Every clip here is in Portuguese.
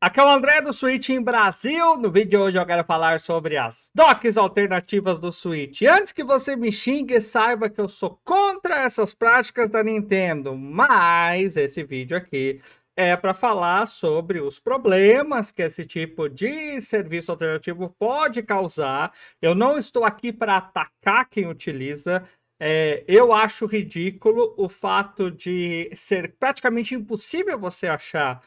Aqui é o André do Switch em Brasil. No vídeo de hoje eu quero falar sobre as docks alternativas do Switch. Antes que você me xingue, saiba que eu sou contra essas práticas da Nintendo, mas esse vídeo aqui é para falar sobre os problemas que esse tipo de serviço alternativo pode causar. Eu não estou aqui para atacar quem utiliza, é, eu acho ridículo o fato de ser praticamente impossível você achar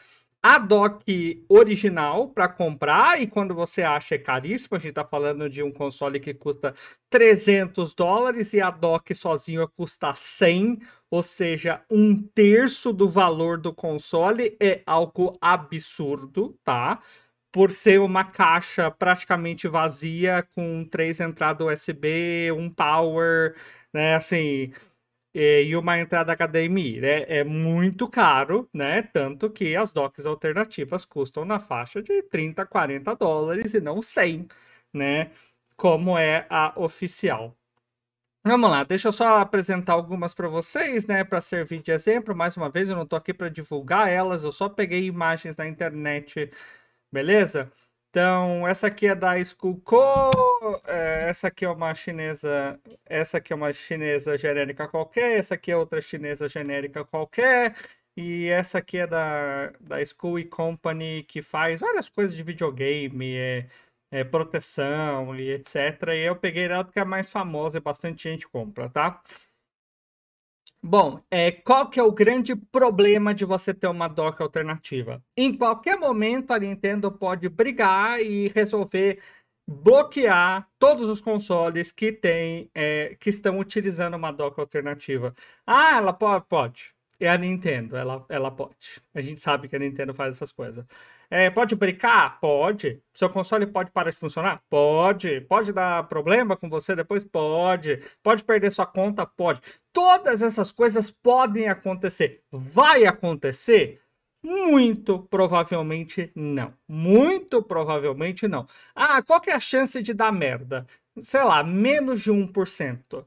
a dock original para comprar, e quando você acha é caríssimo, a gente está falando de um console que custa 300 dólares e a dock sozinha custa 100, ou seja, um terço do valor do console é algo absurdo, tá? Por ser uma caixa praticamente vazia com três entradas USB, um power, né? Assim, é, e uma entrada HDMI. Né? É muito caro, né? Tanto que as docks alternativas custam na faixa de 30, 40 dólares e não 100, né? Como é a oficial. Vamos lá, deixa eu só apresentar algumas para vocês, né, para servir de exemplo. Mais uma vez, eu não estou aqui para divulgar elas, eu só peguei imagens na internet, beleza? Então, essa aqui é da School Co. É, essa aqui é uma chinesa. Essa aqui é uma chinesa genérica qualquer. Essa aqui é outra chinesa genérica qualquer. E essa aqui é da, da School Company, que faz várias coisas de videogame, é, é, proteção e etc. E eu peguei ela porque é a mais famosa e bastante gente compra, tá? Bom, é, qual que é o grande problema de você ter uma dock alternativa? Em qualquer momento a Nintendo pode brigar e resolver bloquear todos os consoles que tem, é, que estão utilizando uma dock alternativa. Ah, ela pode, pode. É a Nintendo, ela, ela pode. A gente sabe que a Nintendo faz essas coisas. É, pode brincar? Pode. Seu console pode parar de funcionar? Pode. Pode dar problema com você depois? Pode. Pode perder sua conta? Pode. Todas essas coisas podem acontecer. Vai acontecer? Muito provavelmente não. Muito provavelmente não. Ah, qual que é a chance de dar merda? Sei lá, menos de 1%.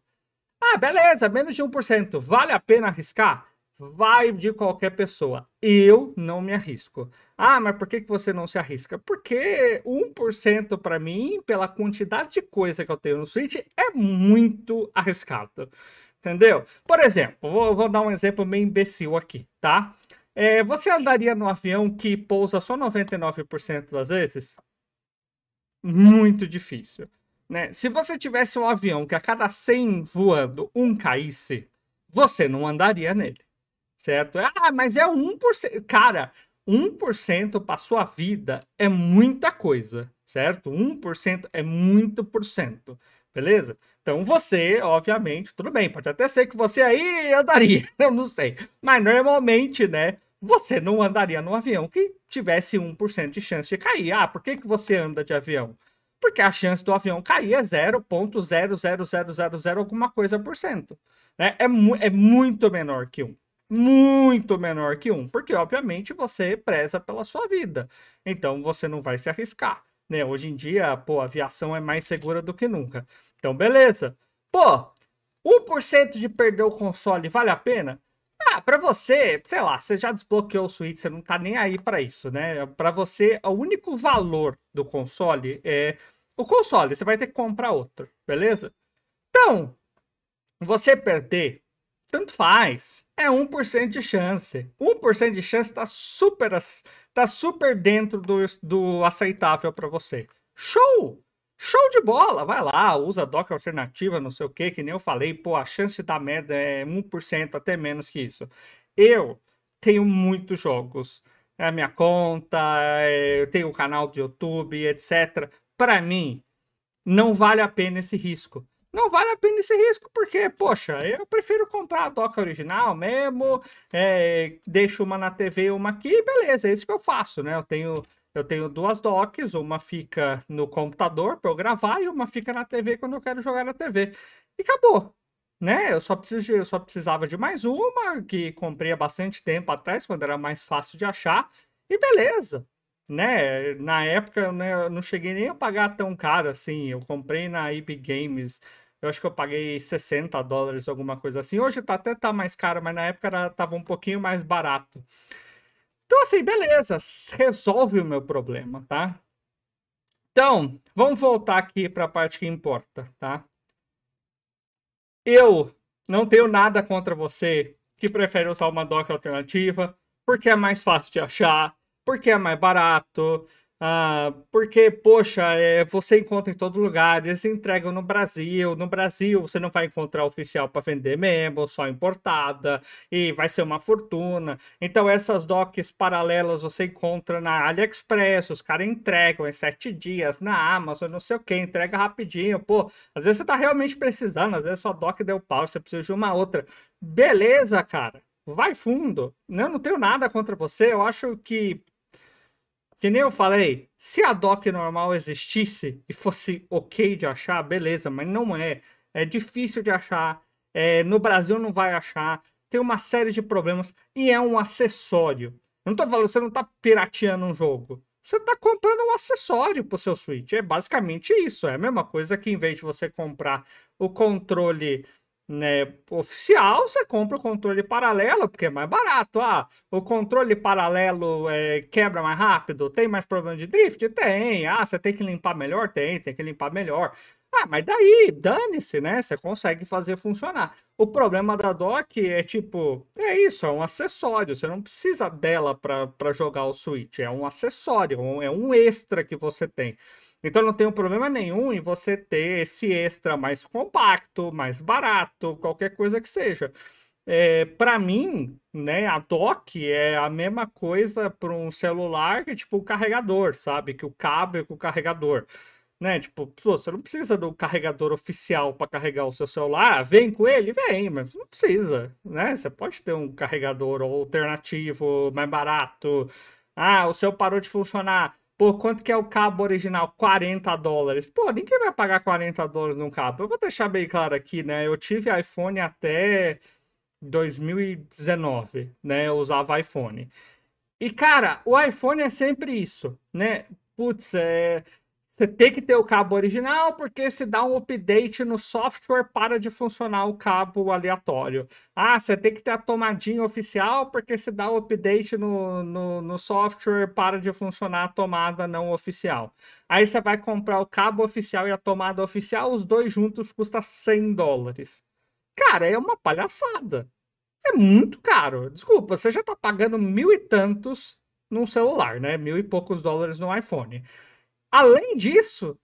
Ah, beleza, menos de 1%. Vale a pena arriscar? vai de qualquer pessoa. Eu não me arrisco. Ah, mas por que você não se arrisca? Porque 1% para mim, pela quantidade de coisa que eu tenho no Switch, é muito arriscado. Entendeu? Por exemplo, vou, vou dar um exemplo meio imbecil aqui, tá? É, você andaria no avião que pousa só 99% das vezes? Muito difícil. Né? Se você tivesse um avião que a cada 100 voando, um caísse, você não andaria nele certo? Ah, mas é 1%. Cara, 1% para sua vida é muita coisa, certo? 1% é muito por cento, beleza? Então você, obviamente, tudo bem, pode até ser que você aí andaria, eu não sei. Mas normalmente, né, você não andaria num avião que tivesse 1% de chance de cair. Ah, por que, que você anda de avião? Porque a chance do avião cair é 0.00000 alguma coisa por cento. Né? É, mu é muito menor que 1 muito menor que um, porque obviamente você preza pela sua vida. Então você não vai se arriscar, né? Hoje em dia, pô, a aviação é mais segura do que nunca. Então, beleza. Pô, 1% de perder o console vale a pena? Ah, para você, sei lá, você já desbloqueou o Switch, você não tá nem aí para isso, né? Para você, o único valor do console é o console, você vai ter que comprar outro, beleza? Então, você perder tanto faz. É 1% de chance. 1% de chance tá super, tá super dentro do, do aceitável para você. Show! Show de bola! Vai lá, usa Docker alternativa, não sei o que, que nem eu falei. Pô, a chance da merda é 1%, até menos que isso. Eu tenho muitos jogos. É a minha conta, é, eu tenho o um canal do YouTube, etc. Para mim, não vale a pena esse risco não vale a pena esse risco, porque, poxa, eu prefiro comprar a doca original mesmo, é, deixo uma na TV e uma aqui, beleza, é isso que eu faço, né? Eu tenho, eu tenho duas docks, uma fica no computador para eu gravar e uma fica na TV quando eu quero jogar na TV. E acabou, né? Eu só, preciso, eu só precisava de mais uma, que comprei há bastante tempo atrás, quando era mais fácil de achar, e beleza, né? Na época, né, eu não cheguei nem a pagar tão caro assim. Eu comprei na IB Games eu acho que eu paguei 60 dólares, alguma coisa assim. Hoje tá, até tá mais caro, mas na época era, tava um pouquinho mais barato. Então, assim, beleza, resolve o meu problema, tá? Então, vamos voltar aqui para a parte que importa, tá? Eu não tenho nada contra você que prefere usar uma doc alternativa, porque é mais fácil de achar, porque é mais barato, ah, porque, poxa, é, você encontra em todo lugar, eles entregam no Brasil. No Brasil você não vai encontrar oficial para vender mesmo, só importada, e vai ser uma fortuna. Então, essas docs paralelas você encontra na AliExpress, os caras entregam em sete dias, na Amazon, não sei o que, entrega rapidinho. Pô, às vezes você tá realmente precisando, às vezes sua doc deu pau, você precisa de uma outra. Beleza, cara, vai fundo. Né, eu não tenho nada contra você, eu acho que que nem eu falei, se a dock normal existisse e fosse ok de achar, beleza, mas não é. É difícil de achar, é, no Brasil não vai achar, tem uma série de problemas e é um acessório. Eu não tô falando, você não tá pirateando um jogo. Você tá comprando um acessório pro seu Switch. É basicamente isso. É a mesma coisa que em vez de você comprar o controle né, oficial, você compra o controle paralelo, porque é mais barato. Ah, o controle paralelo é, quebra mais rápido? Tem mais problema de drift? Tem. Ah, você tem que limpar melhor? Tem, tem que limpar melhor. Ah, mas daí, dane-se, né? Você consegue fazer funcionar. O problema da dock é tipo, é isso, é um acessório. Você não precisa dela para jogar o Switch. É um acessório, um, é um extra que você tem. Então não tem um problema nenhum em você ter esse extra mais compacto, mais barato, qualquer coisa que seja. É, para mim, né, a dock é a mesma coisa para um celular que tipo o carregador, sabe? Que o cabo é com o carregador né? Tipo, pô, você não precisa do carregador oficial para carregar o seu celular. Ah, vem com ele, vem, mas não precisa, né? Você pode ter um carregador alternativo, mais barato. Ah, o seu parou de funcionar. Pô, quanto que é o cabo original? 40 dólares. Pô, ninguém vai pagar 40 dólares num cabo. Eu vou deixar bem claro aqui, né? Eu tive iPhone até 2019, né? Eu usava iPhone. E, cara, o iPhone é sempre isso, né? Putz, é você tem que ter o cabo original, porque se dá um update no software, para de funcionar o cabo aleatório. Ah, você tem que ter a tomadinha oficial, porque se dá um update no, no, no software, para de funcionar a tomada não oficial. Aí você vai comprar o cabo oficial e a tomada oficial, os dois juntos custa 100 dólares. Cara, é uma palhaçada. É muito caro. Desculpa, você já tá pagando mil e tantos num celular, né? Mil e poucos dólares no iPhone. Além disso,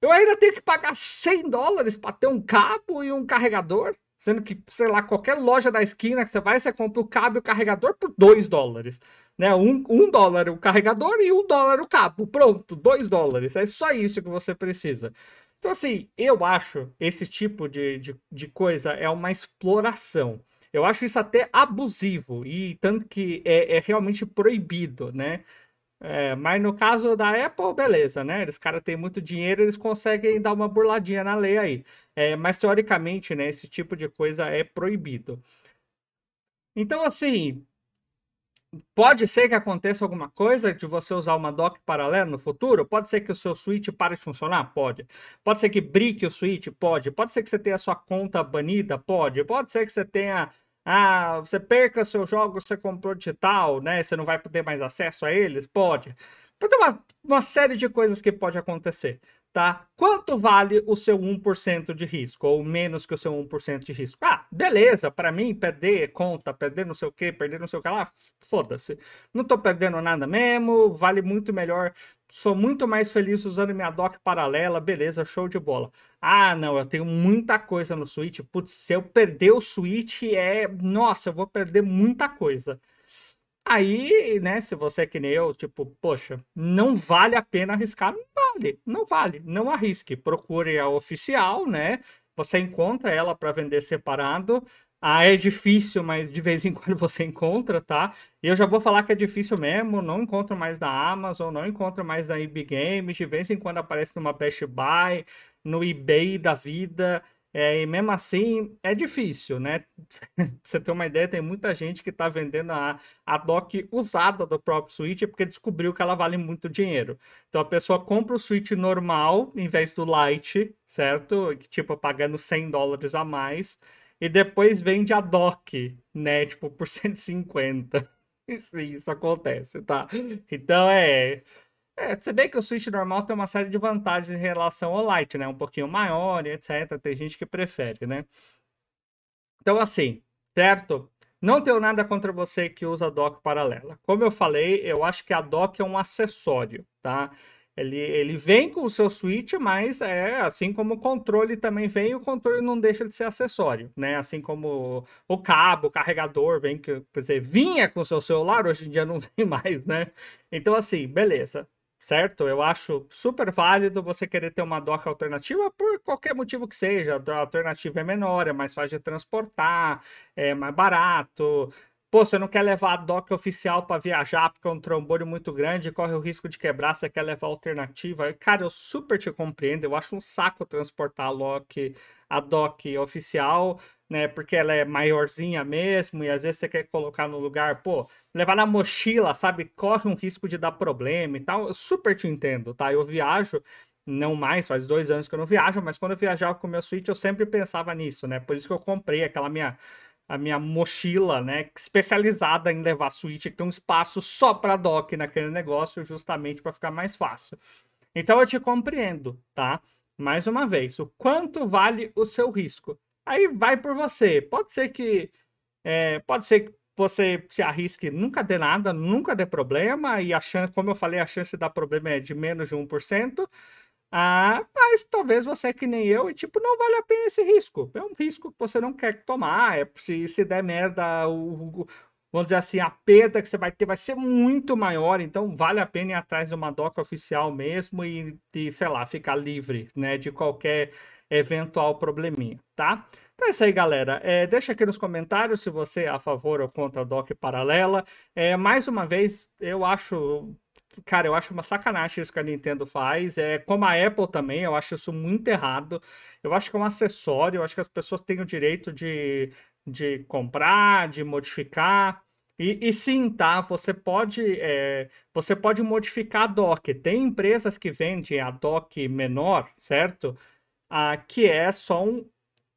eu ainda tenho que pagar 100 dólares para ter um cabo e um carregador. Sendo que, sei lá, qualquer loja da esquina que você vai, você compra o cabo e o carregador por 2 dólares. Né? Um, um dólar o carregador e um dólar o cabo. Pronto, 2 dólares. É só isso que você precisa. Então, assim, eu acho esse tipo de, de, de coisa é uma exploração. Eu acho isso até abusivo e tanto que é, é realmente proibido, né? É, mas no caso da Apple, beleza, né? Eles cara têm muito dinheiro, eles conseguem dar uma burladinha na lei aí. É, mas teoricamente, né, esse tipo de coisa é proibido. Então, assim, pode ser que aconteça alguma coisa de você usar uma dock paralela no futuro? Pode ser que o seu Switch pare de funcionar? Pode. Pode ser que brique o Switch? Pode. Pode ser que você tenha a sua conta banida? Pode. Pode ser que você tenha ah, você perca seus jogos, você comprou digital, né? Você não vai ter mais acesso a eles? Pode. Tem uma, uma série de coisas que pode acontecer tá? Quanto vale o seu 1% de risco, ou menos que o seu 1% de risco? Ah, beleza, para mim perder conta, perder não sei o que, perder não sei o que lá, foda-se. Não tô perdendo nada mesmo, vale muito melhor, sou muito mais feliz usando minha doc paralela, beleza, show de bola. Ah, não, eu tenho muita coisa no Switch, putz, se eu perder o Switch é, nossa, eu vou perder muita coisa. Aí, né, se você é que nem eu, tipo, poxa, não vale a pena arriscar? Não vale, não vale, não arrisque. Procure a oficial, né? Você encontra ela para vender separado. Ah, é difícil, mas de vez em quando você encontra, tá? E eu já vou falar que é difícil mesmo, não encontro mais na Amazon, não encontro mais na eB Games, de vez em quando aparece numa Best Buy, no eBay da vida. É, e mesmo assim é difícil, né? pra você ter uma ideia, tem muita gente que está vendendo a, a dock usada do próprio Switch porque descobriu que ela vale muito dinheiro. Então a pessoa compra o Switch normal em vez do Lite, certo? Tipo, pagando 100 dólares a mais. E depois vende a dock, né? Tipo, por 150. Sim, isso acontece, tá? Então é. É, você vê que o Switch normal tem uma série de vantagens em relação ao Lite, né? Um pouquinho maior, e etc. Tem gente que prefere, né? Então, assim, certo? Não tenho nada contra você que usa dock paralela. Como eu falei, eu acho que a dock é um acessório, tá? Ele, ele vem com o seu Switch, mas é assim como o controle também vem, o controle não deixa de ser acessório, né? Assim como o cabo, o carregador vem, que, quer dizer, vinha com o seu celular, hoje em dia não vem mais, né? Então, assim, beleza certo? Eu acho super válido você querer ter uma doca alternativa por qualquer motivo que seja. A alternativa é menor, é mais fácil de transportar, é mais barato, Pô, você não quer levar a DOC oficial para viajar porque é um trombone muito grande, corre o risco de quebrar, você quer levar alternativa. Cara, eu super te compreendo, eu acho um saco transportar a, lock a DOC oficial, né? Porque ela é maiorzinha mesmo e às vezes você quer colocar no lugar, pô, levar na mochila, sabe? Corre um risco de dar problema e tal. Eu super te entendo, tá? Eu viajo, não mais, faz dois anos que eu não viajo, mas quando eu viajava com o meu Switch eu sempre pensava nisso, né? Por isso que eu comprei aquela minha a minha mochila, né, especializada em levar suíte, que tem um espaço só para dock naquele negócio, justamente para ficar mais fácil. Então eu te compreendo, tá? Mais uma vez, o quanto vale o seu risco? Aí vai por você. Pode ser que é, pode ser que você se arrisque, nunca dê nada, nunca dê problema, e a chance, como eu falei, a chance de dar problema é de menos de 1%. Ah, mas talvez você é que nem eu e tipo, não vale a pena esse risco. É um risco que você não quer tomar. É, se, se der merda, o, o, vamos dizer assim, a perda que você vai ter vai ser muito maior. Então vale a pena ir atrás de uma doca oficial mesmo e, e sei lá, ficar livre né, de qualquer eventual probleminha, tá? Então é isso aí, galera. É, deixa aqui nos comentários se você é a favor ou contra a DOC paralela. É, mais uma vez, eu acho cara, eu acho uma sacanagem isso que a Nintendo faz. É, como a Apple também, eu acho isso muito errado. Eu acho que é um acessório, eu acho que as pessoas têm o direito de, de comprar, de modificar. E, e sim, tá? Você pode, é, você pode modificar a dock. Tem empresas que vendem a dock menor, certo? Ah, que é só um,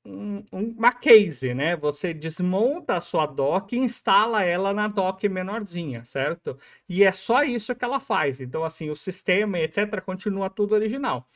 um, uma case, né? Você desmonta a sua dock e instala ela na dock menorzinha, certo? E é só isso que ela faz. Então, assim, o sistema, etc., continua tudo original.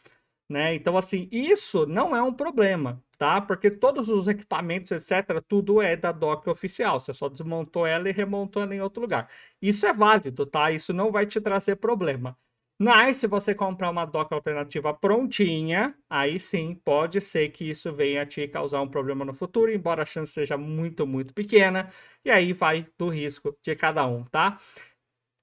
Né? Então, assim, isso não é um problema, tá? Porque todos os equipamentos, etc., tudo é da dock oficial. Você só desmontou ela e remontou ela em outro lugar. Isso é válido, tá? Isso não vai te trazer problema. Mas se você comprar uma doca alternativa prontinha, aí sim pode ser que isso venha te causar um problema no futuro, embora a chance seja muito, muito pequena. E aí vai do risco de cada um, tá?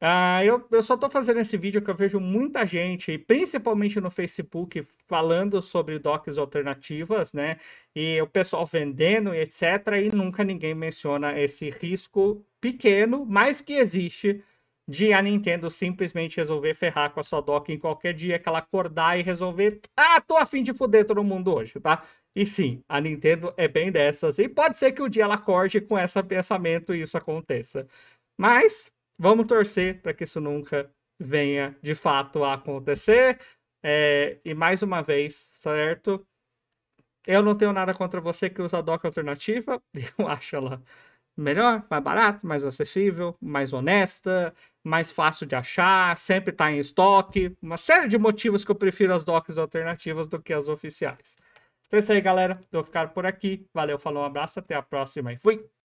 Uh, eu, eu, só estou fazendo esse vídeo que eu vejo muita gente, principalmente no Facebook, falando sobre docs alternativas, né? E o pessoal vendendo e etc. E nunca ninguém menciona esse risco pequeno, mas que existe de a Nintendo simplesmente resolver ferrar com a sua dock em qualquer dia que ela acordar e resolver. Ah, tô afim de foder todo mundo hoje, tá? E sim, a Nintendo é bem dessas. E pode ser que um dia ela acorde com esse pensamento e isso aconteça. Mas vamos torcer para que isso nunca venha de fato a acontecer. É, e mais uma vez, certo? Eu não tenho nada contra você que usa a dock alternativa. Eu acho ela melhor, mais barato, mais acessível, mais honesta, mais fácil de achar, sempre está em estoque. Uma série de motivos que eu prefiro as docs alternativas do que as oficiais. Então é isso aí, galera. Vou ficar por aqui. Valeu, falou, um abraço, até a próxima e fui!